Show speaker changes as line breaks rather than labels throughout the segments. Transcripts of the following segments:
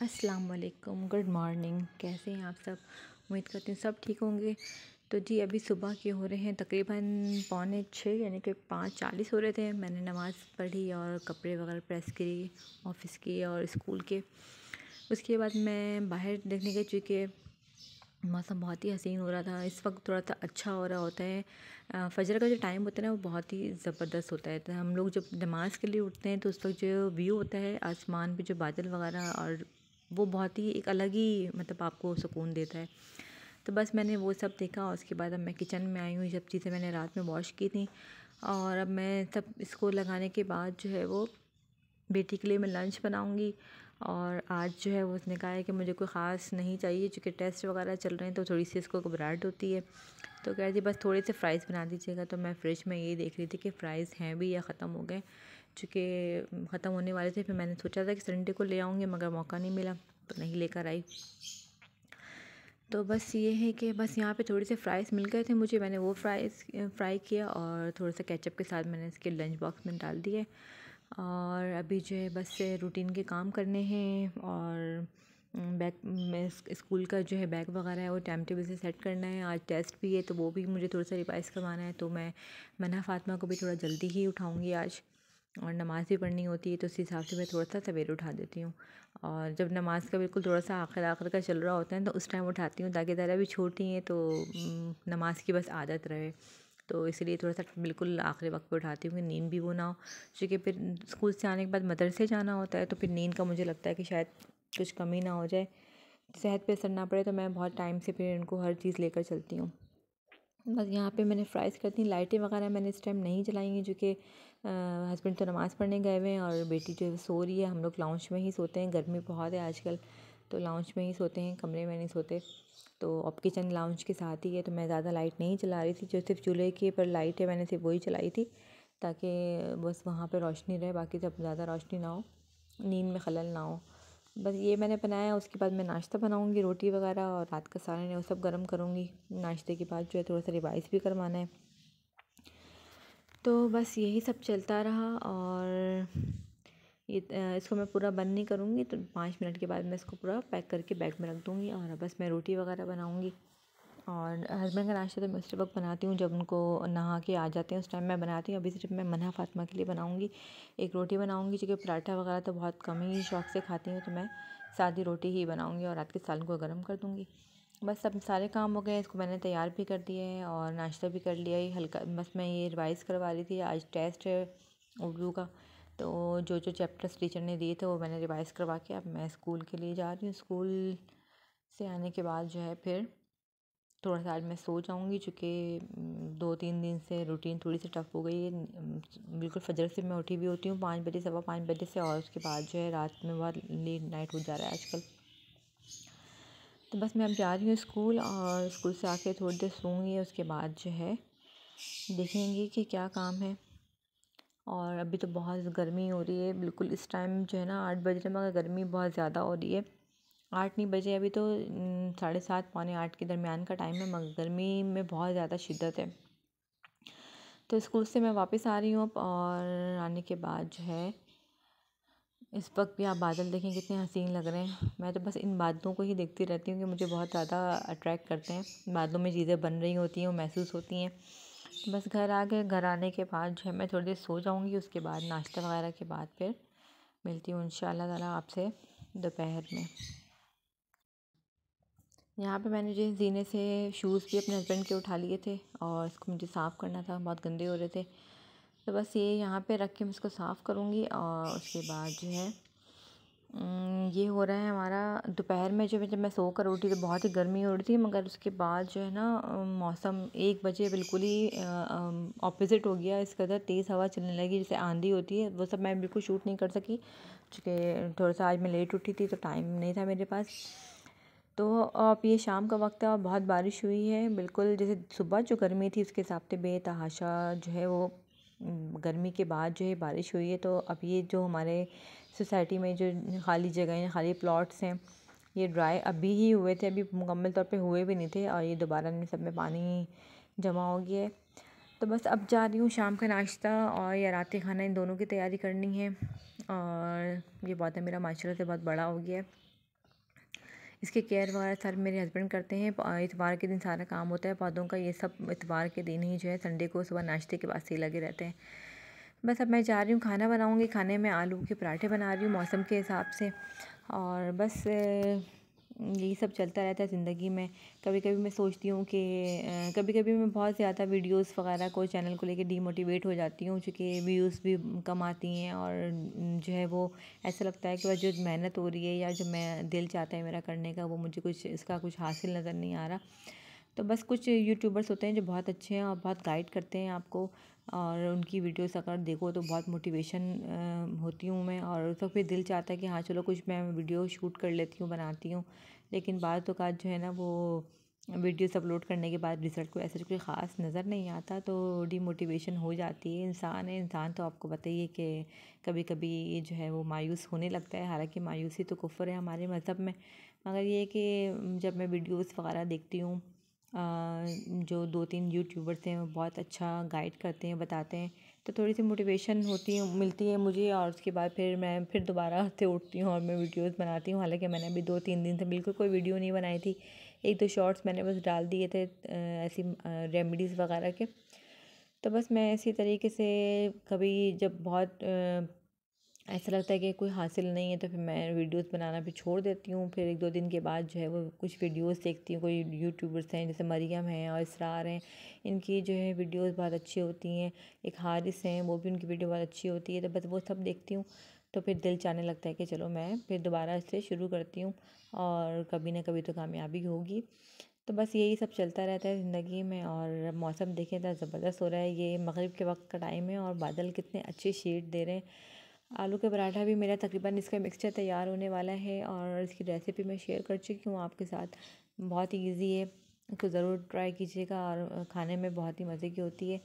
अस्सलाम वालेकुम good morning कैसे हैं आप सब उम्मीद करती हूँ सब ठीक होंगे तो जी अभी सुबह के हो रहे हैं तकरीबन पौने छः यानी कि पाँच चालीस हो रहे थे मैंने नमाज़ पढ़ी और कपड़े वगैरह प्रेस करी ऑफ़िस के और स्कूल के उसके बाद मैं बाहर देखने गई चूँकि मौसम बहुत ही हसीन हो रहा था इस वक्त थोड़ा सा अच्छा हो रहा होता है फजर का जो टाइम होता है ना वो बहुत ही ज़बरदस्त होता है तो हम लोग जब नमाज़ के लिए उठते हैं तो उस वक्त जो व्यू होता है आसमान पे जो बादल वगैरह और वो बहुत ही एक अलग ही मतलब आपको सुकून देता है तो बस मैंने वो सब देखा और उसके बाद अब मैं किचन में आई हूँ सब चीज़ें मैंने रात में वॉश की थी और अब मैं सब इसको लगाने के बाद जो है वो बेटी के लिए मैं लंच बनाऊँगी और आज जो है वो उसने कहा है कि मुझे कोई ख़ास नहीं चाहिए चूँकि टेस्ट वगैरह चल रहे हैं तो थोड़ी सी इसको घबराहट होती है तो कह रही थी बस थोड़े से फ्राइज़ बना दीजिएगा तो मैं फ्रिज में ये देख रही थी कि फ़्राइज़ हैं भी या ख़त्म हो गए चूँकि ख़त्म होने वाले थे फिर मैंने सोचा था कि संडे को ले आऊँगी मगर मौका नहीं मिला तो नहीं लेकर आई तो बस ये है कि बस यहाँ पे थोड़े से फ्राइज़ मिल गए थे मुझे मैंने वो फ्राइज़ फ्राई किया और थोड़ा सा केचप के साथ मैंने इसके लंच बॉक्स में डाल दिए और अभी जो है बस रूटीन के काम करने हैं और बैग में स्कूल का जो है बैग वगैरह है वो टाइम टेबल से सेट करना है आज टेस्ट भी है तो वो भी मुझे थोड़ा सा रिवाइज़ करवाना है तो मैं मना फातमा को भी थोड़ा जल्दी ही उठाऊँगी आज और नमाज़ भी पढ़नी होती है तो उस हिसाब से मैं थोड़ा सा सवेरे उठा देती हूँ और जब नमाज़ का बिल्कुल थोड़ा सा आखिर आखिर का चल रहा होता है तो उस टाइम उठाती हूँ ताकि ज़रा भी छोटी हैं तो नमाज़ की बस आदत रहे तो इसलिए थोड़ा सा बिल्कुल आखिरी वक्त पर उठाती हूँ कि नींद भी वो ना हो क्योंकि फिर स्कूल से आने के बाद मदरसे जाना होता है तो फिर नींद का मुझे लगता है कि शायद कुछ कमी ना हो जाए सेहत पे असर ना पड़े तो मैं बहुत टाइम से फिर उनको हर चीज़ लेकर चलती हूँ बस यहाँ पे मैंने फ़्राइज़ कर दी लाइटें वगैरह मैंने इस टाइम नहीं जलाई हैं जो कि हस्बैंड तो नमाज़ पढ़ने गए हुए हैं और बेटी जो है सो रही है हम लोग लाउंज में ही सोते हैं गर्मी बहुत है आजकल तो लाउंज में ही सोते हैं कमरे में नहीं सोते तो अब किचन लाउंज के साथ ही है तो मैं ज़्यादा लाइट नहीं चला रही थी जो सिर्फ चूल्हे के पर लाइट है मैंने सिर्फ वही चलाई थी ताकि बस वहाँ पर रोशनी रहे बाकी जब ज़्यादा रोशनी ना हो नींद में खलल ना हो बस ये मैंने बनाया उसके बाद मैं नाश्ता बनाऊँगी रोटी वगैरह और रात का सारा ने वो सब गर्म करूँगी नाश्ते के बाद जो है थोड़ा सा रिवाइज भी करवाना है तो बस यही सब चलता रहा और ये इसको मैं पूरा बंद नहीं करूँगी तो पाँच मिनट के बाद मैं इसको पूरा पैक करके बैग में रख दूँगी और बस मैं रोटी वगैरह बनाऊँगी और हस्बैंड का नाश्ता तो मैं उस वक्त बनाती हूँ जब उनको नहा के आ जाते हैं उस टाइम मैं बनाती हूँ अभी सिर्फ मैं मना फातमा के लिए बनाऊँगी एक रोटी बनाऊँगी जो कि पराठा वगैरह तो बहुत कम ही शौक़ से खाती हूँ तो मैं सादी रोटी ही बनाऊँगी और रात के सालन को गर्म कर दूँगी बस सब सारे काम हो गए इसको मैंने तैयार भी कर दिए हैं और नाश्ता भी कर लिया ही हल्का बस मैं ये रिवाइज़ करवा रही थी आज टेस्ट है उर्दू का तो जो जो चैप्टर्स टीचर ने दिए थे वो मैंने रिवाइज़ करवा के अब मैं स्कूल के लिए जा रही हूँ स्कूल से आने के बाद जो है फिर थोड़ा सा आज मैं सो जाऊँगी चूँकि दो तीन दिन से रूटीन थोड़ी सी टफ़ हो गई है बिल्कुल फजर से मैं उठी भी होती हूँ पाँच बजे सवा पाँच बजे से और उसके बाद जो है रात में बहुत लेट नाइट हो जा रहा है आजकल तो बस मैं अब जा रही हूँ स्कूल और स्कूल से आके थोड़ी देर सोऊंगी उसके बाद जो है देखेंगे कि क्या काम है और अभी तो बहुत गर्मी हो रही है बिल्कुल इस टाइम जो है ना आठ बजे मगर गर्मी बहुत ज़्यादा हो रही है आठ नहीं बजे अभी तो साढ़े सात पौने आठ के दरमियान का टाइम है मगर गर्मी में बहुत ज़्यादा शिद्दत है तो स्कूल से मैं वापस आ रही हूँ अब और आने के बाद जो है इस वक्त भी आप बादल देखें कितने हसीन लग रहे हैं मैं तो बस इन बादलों को ही देखती रहती हूँ कि मुझे बहुत ज़्यादा अट्रैक्ट करते हैं बादलों में चीज़ें बन रही होती हैं वो महसूस होती हैं बस घर आ गए घर आने के बाद जो है मैं थोड़ी देर सो जाऊँगी उसके बाद नाश्ता वगैरह के बाद फिर मिलती हूँ इन शाला आपसे दोपहर में यहाँ पे मैंने जिस जीने से शूज़ भी अपने हस्बैंड के उठा लिए थे और इसको मुझे साफ़ करना था बहुत गंदे हो रहे थे तो बस ये यहाँ पे रख के मैं इसको साफ़ करूँगी और उसके बाद जो है ये हो रहा है हमारा दोपहर में जब जब मैं सो कर उठी तो बहुत ही गर्मी हो रही थी मगर उसके बाद जो है ना मौसम एक बजे बिल्कुल ही ऑपोजिट हो गया इस कदर तेज़ हवा चलने लगी जैसे आंधी होती है वो सब मैं बिल्कुल शूट नहीं कर सकी चूँकि थोड़ा सा आज मैं लेट उठी थी तो टाइम नहीं था मेरे पास तो अब ये शाम का वक्त है और बहुत बारिश हुई है बिल्कुल जैसे सुबह जो गर्मी थी उसके हिसाब से बेतहाशा जो है वो गर्मी के बाद जो है बारिश हुई है तो अब ये जो हमारे सोसाइटी में जो खाली जगह हैं खाली प्लॉट्स हैं ये ड्राई अभी ही हुए थे अभी मुकम्मल तौर पे हुए भी नहीं थे और ये दोबारा इन सब में पानी जमा हो गया है तो बस अब जा रही हूँ शाम का नाश्ता और या रात खाना इन दोनों की तैयारी करनी है और ये बहुत है मेरा माशरे से बहुत बड़ा हो गया है इसकी केयर वगैरह सर मेरे हस्बैंड करते हैं इतवार के दिन सारा काम होता है पौधों का ये सब इतवार के दिन ही जो है संडे को सुबह नाश्ते के बाद से लगे रहते हैं बस अब मैं जा रही हूँ खाना बनाऊँगी खाने में आलू के पराठे बना रही हूँ मौसम के हिसाब से और बस यही सब चलता रहता है ज़िंदगी में कभी कभी मैं सोचती हूँ कि कभी कभी मैं बहुत ज़्यादा वीडियोस वगैरह को चैनल को लेके डीमोटिवेट हो जाती हूँ चूँकि व्यूज़ भी कम आती हैं और जो है वो ऐसा लगता है कि वह जो मेहनत हो रही है या जो मैं दिल चाहता है मेरा करने का वो मुझे कुछ इसका कुछ हासिल नज़र नहीं आ रहा तो बस कुछ यूट्यूबर्स होते हैं जो बहुत अच्छे हैं और बहुत गाइड करते हैं आपको और उनकी वीडियोस अगर देखो तो बहुत मोटिवेशन होती हूँ मैं और उस वक्त फिर दिल चाहता है कि हाँ चलो कुछ मैं वीडियो शूट कर लेती हूँ बनाती हूँ लेकिन बाद तो का जो है ना वो वीडियोस अपलोड करने के बाद रिज़ल्ट को ऐसा कोई ख़ास नज़र नहीं आता तो डीमोटिवेशन हो जाती है इंसान है इंसान तो आपको पता ही है कि कभी कभी जो है वो मायूस होने लगता है हालांकि मायूसी तो कुफर है हमारे मज़हब में मगर ये कि जब मैं वीडियोस वगैरह देखती हूँ जो दो तीन यूट्यूबर्स हैं वो बहुत अच्छा गाइड करते हैं बताते हैं तो थोड़ी सी मोटिवेशन होती है मिलती है मुझे और उसके बाद फिर मैं फिर दोबारा से उठती हूँ और मैं वीडियोस बनाती हूँ हालांकि मैंने अभी दो तीन दिन से बिल्कुल कोई वीडियो नहीं बनाई थी एक दो शॉर्ट्स मैंने बस डाल दिए थे ऐसी रेमिडीज़ वगैरह के तो बस मैं इसी तरीके से कभी जब बहुत ऐसा लगता है कि कोई हासिल नहीं है तो फिर मैं वीडियोस बनाना भी छोड़ देती हूँ फिर एक दो दिन के बाद जो है वो कुछ वीडियोस देखती हूँ कोई यूट्यूबर्स हैं जैसे मरियम हैं और इसरार हैं इनकी जो है वीडियोस बहुत अच्छी होती हैं एक हारिस हैं वो भी उनकी वीडियो बहुत अच्छी होती है तो बस वो सब देखती हूँ तो फिर दिल चाहने लगता है कि चलो मैं फिर दोबारा इसे शुरू करती हूँ और कभी ना कभी तो कामयाबी होगी तो बस यही सब चलता रहता है ज़िंदगी में और मौसम देखें तो ज़बरदस्त हो रहा है ये मग़रब के वक्त का टाइम है और बादल कितने अच्छे शेड दे रहे हैं आलू का पराठा भी मेरा तकरीबन इसका मिक्सचर तैयार होने वाला है और इसकी रेसिपी मैं शेयर कर चुकी हूँ आपके साथ बहुत ही ईजी है इसको तो ज़रूर ट्राई कीजिएगा और खाने में बहुत ही मज़े की होती है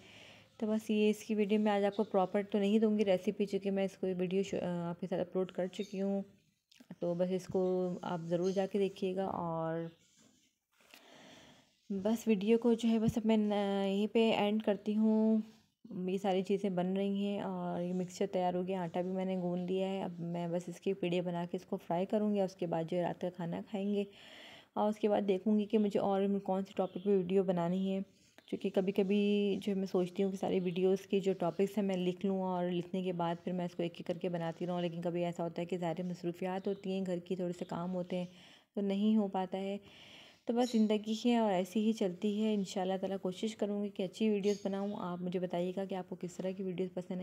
तो बस ये इसकी वीडियो मैं आज आपको प्रॉपर तो नहीं दूंगी रेसिपी चूँकि मैं इसको वीडियो आपके साथ अपलोड कर चुकी हूँ तो बस इसको आप ज़रूर जाके देखिएगा और बस वीडियो को जो है बस अब मैं यहीं पे एंड करती हूँ ये सारी चीज़ें बन रही हैं और ये मिक्सचर तैयार हो गया आटा भी मैंने गूँध लिया है अब मैं बस इसकी पीढ़ी बना के इसको फ्राई करूँगी उसके बाद जो रात का खाना खाएँगे और उसके बाद देखूँगी कि मुझे और कौन से टॉपिक पे वीडियो बनानी है क्योंकि कभी कभी जो मैं सोचती हूँ कि सारी वीडियोस की जो टॉपिक्स हैं मैं लिख लूँ और लिखने के बाद फिर मैं इसको एक एक करके बनाती रहूँ लेकिन कभी ऐसा होता है कि ज़्यादा मसरूफियात होती हैं घर की थोड़े से काम होते हैं तो नहीं हो पाता है तो बस ज़िंदगी है और ऐसी ही चलती है इन ताला कोशिश करूँगी कि अच्छी वीडियोस बनाऊँ आप मुझे बताइएगा कि आपको किस तरह की वीडियोस पसंद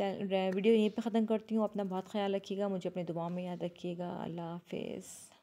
है वीडियो यहीं पे ख़त्म करती हूँ अपना बहुत ख्याल रखिएगा मुझे अपने दुआ में याद रखिएगा अल्लाह हाफिज़